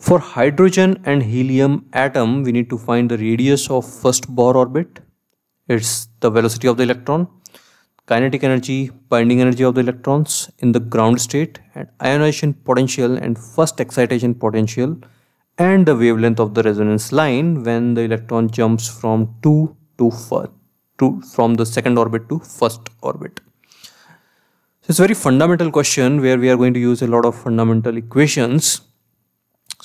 For hydrogen and helium atom, we need to find the radius of first Bohr orbit. It's the velocity of the electron, kinetic energy, binding energy of the electrons in the ground state, and ionization potential and first excitation potential, and the wavelength of the resonance line when the electron jumps from 2 to first, to, from the second orbit to first orbit. So it's a very fundamental question where we are going to use a lot of fundamental equations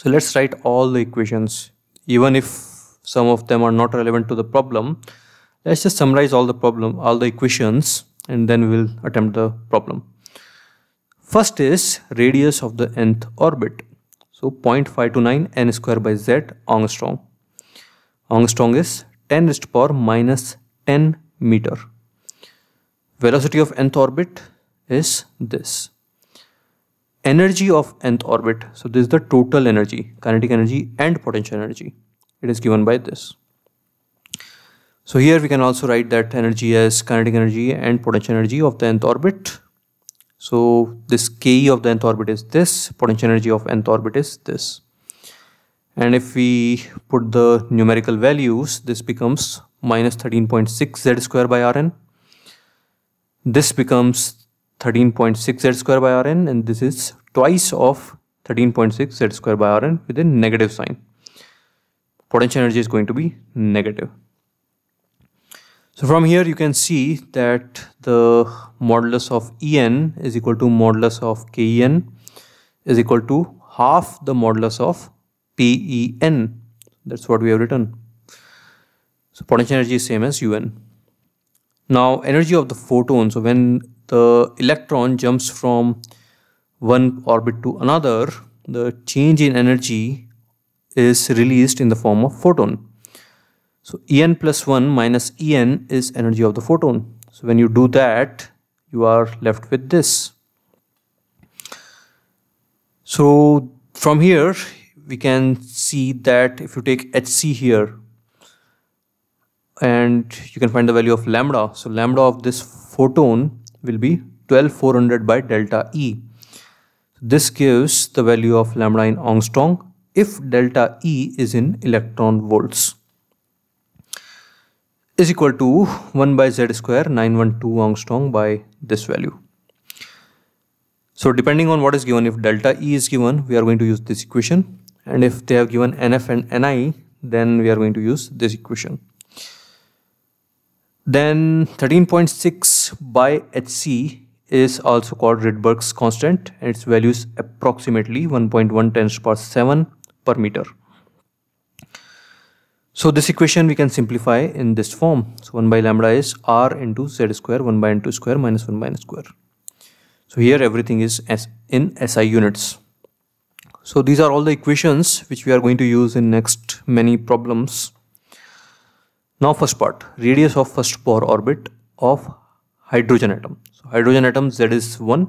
so let's write all the equations even if some of them are not relevant to the problem. Let's just summarize all the problem, all the equations and then we'll attempt the problem. First is radius of the nth orbit. So 0.529 n square by z angstrom. Angstrom is 10 raised to power minus 10 meter. Velocity of nth orbit is this energy of nth orbit so this is the total energy kinetic energy and potential energy it is given by this so here we can also write that energy as kinetic energy and potential energy of the nth orbit so this ke of the nth orbit is this potential energy of nth orbit is this and if we put the numerical values this becomes minus 13.6 z square by rn this becomes 13.6 z square by rn and this is twice of 13.6 z square by rn with a negative sign. Potential energy is going to be negative. So from here you can see that the modulus of En is equal to modulus of Ken is equal to half the modulus of PEN. That's what we have written. So potential energy is same as UN. Now energy of the photon, so when the electron jumps from one orbit to another, the change in energy is released in the form of photon. So En plus 1 minus En is energy of the photon. So when you do that, you are left with this. So from here, we can see that if you take Hc here, and you can find the value of lambda. So lambda of this photon will be 12400 by delta E. This gives the value of lambda in angstrom if delta E is in electron volts is equal to 1 by z square 912 angstrom by this value. So depending on what is given, if delta E is given, we are going to use this equation. And if they have given NF and NI, then we are going to use this equation. Then 13.6 by HC is also called Rydberg's constant and its value is approximately 1.1 times power 7 per meter. So this equation we can simplify in this form. So 1 by lambda is r into z square 1 by n2 square minus 1 by n square. So here everything is as in SI units. So these are all the equations which we are going to use in next many problems. Now first part, radius of first power orbit of hydrogen atom. So hydrogen atom Z is 1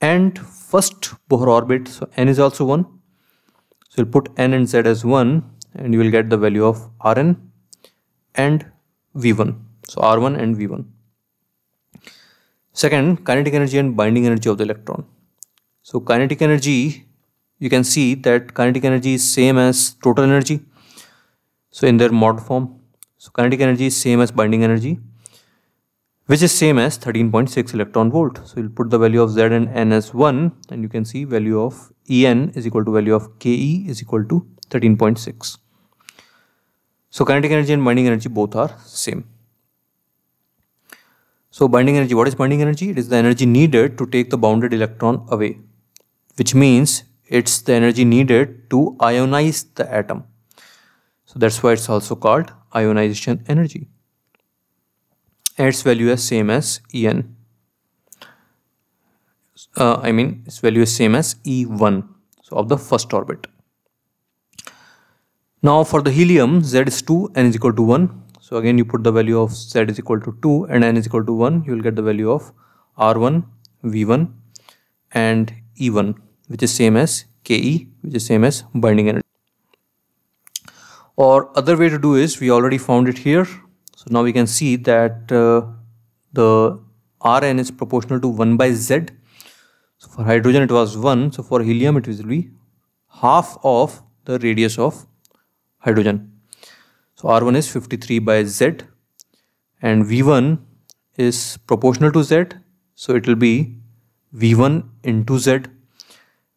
and first Bohr orbit, so n is also 1. So you'll put n and z as 1 and you will get the value of Rn and V1. So R1 and V1. Second, kinetic energy and binding energy of the electron. So kinetic energy, you can see that kinetic energy is same as total energy. So in their mod form. So kinetic energy is same as binding energy which is same as 13.6 electron volt. So you'll put the value of Z and N as 1 and you can see value of En is equal to value of Ke is equal to 13.6. So kinetic energy and binding energy both are same. So binding energy, what is binding energy? It is the energy needed to take the bounded electron away which means it's the energy needed to ionize the atom. So that's why it's also called ionization energy. its value is same as En. Uh, I mean its value is same as E1 so of the first orbit. Now for the helium Z is 2 n is equal to 1 so again you put the value of Z is equal to 2 and n is equal to 1 you will get the value of R1 V1 and E1 which is same as KE which is same as binding energy or other way to do is we already found it here so now we can see that uh, the Rn is proportional to 1 by Z so for hydrogen it was 1 so for helium it will be half of the radius of hydrogen so R1 is 53 by Z and V1 is proportional to Z so it will be V1 into Z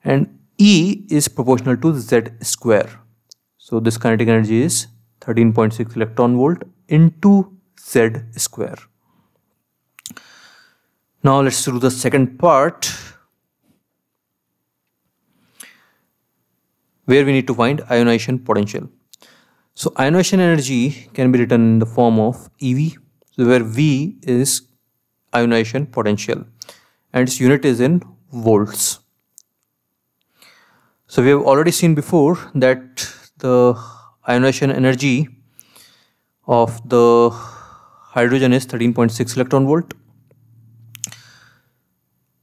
and E is proportional to Z square so this kinetic energy is 13.6 electron volt into Z square. Now let's do the second part where we need to find ionization potential. So ionization energy can be written in the form of EV so where V is ionization potential and its unit is in volts. So we have already seen before that the ionization energy of the hydrogen is 13.6 electron volt.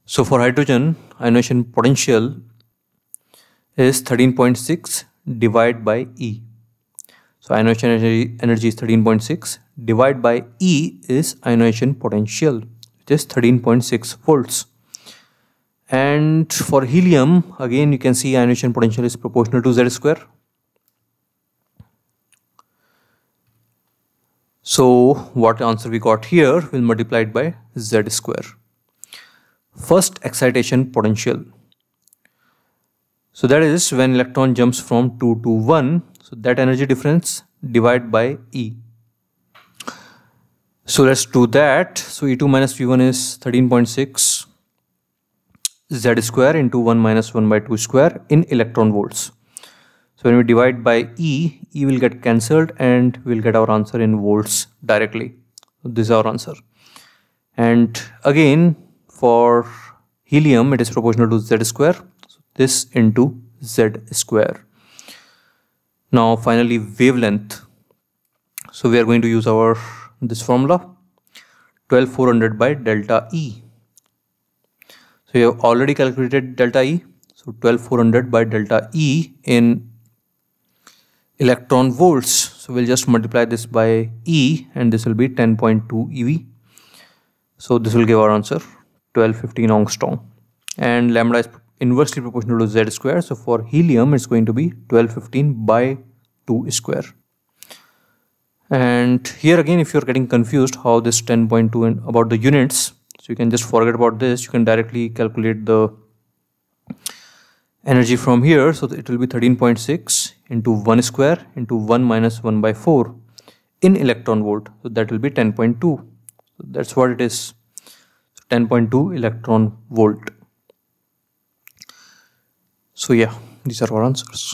So for hydrogen, ionization potential is 13.6 divided by E. So ionization energy, energy is 13.6 divided by E is ionization potential which is 13.6 volts. And for helium, again you can see ionization potential is proportional to Z square So what answer we got here will multiply it by z square. First excitation potential. So that is when electron jumps from 2 to 1. So that energy difference divided by E. So let's do that. So E2 minus V1 is 13.6 z square into 1 minus 1 by 2 square in electron volts. So when we divide by E, E will get cancelled and we'll get our answer in volts directly. So this is our answer. And again, for helium, it is proportional to Z square. So this into Z square. Now finally, wavelength. So we are going to use our this formula 12400 by delta E. So you have already calculated delta E. So 12400 by delta E in electron volts so we'll just multiply this by E and this will be 10.2 EV so this will give our answer 1215 angstrom and lambda is inversely proportional to Z square so for helium it's going to be 1215 by 2 square and here again if you're getting confused how this 10.2 and about the units so you can just forget about this you can directly calculate the energy from here so it will be 13.6 into 1 square into 1 minus 1 by 4 in electron volt so that will be 10.2 so that's what it is 10.2 electron volt so yeah these are our answers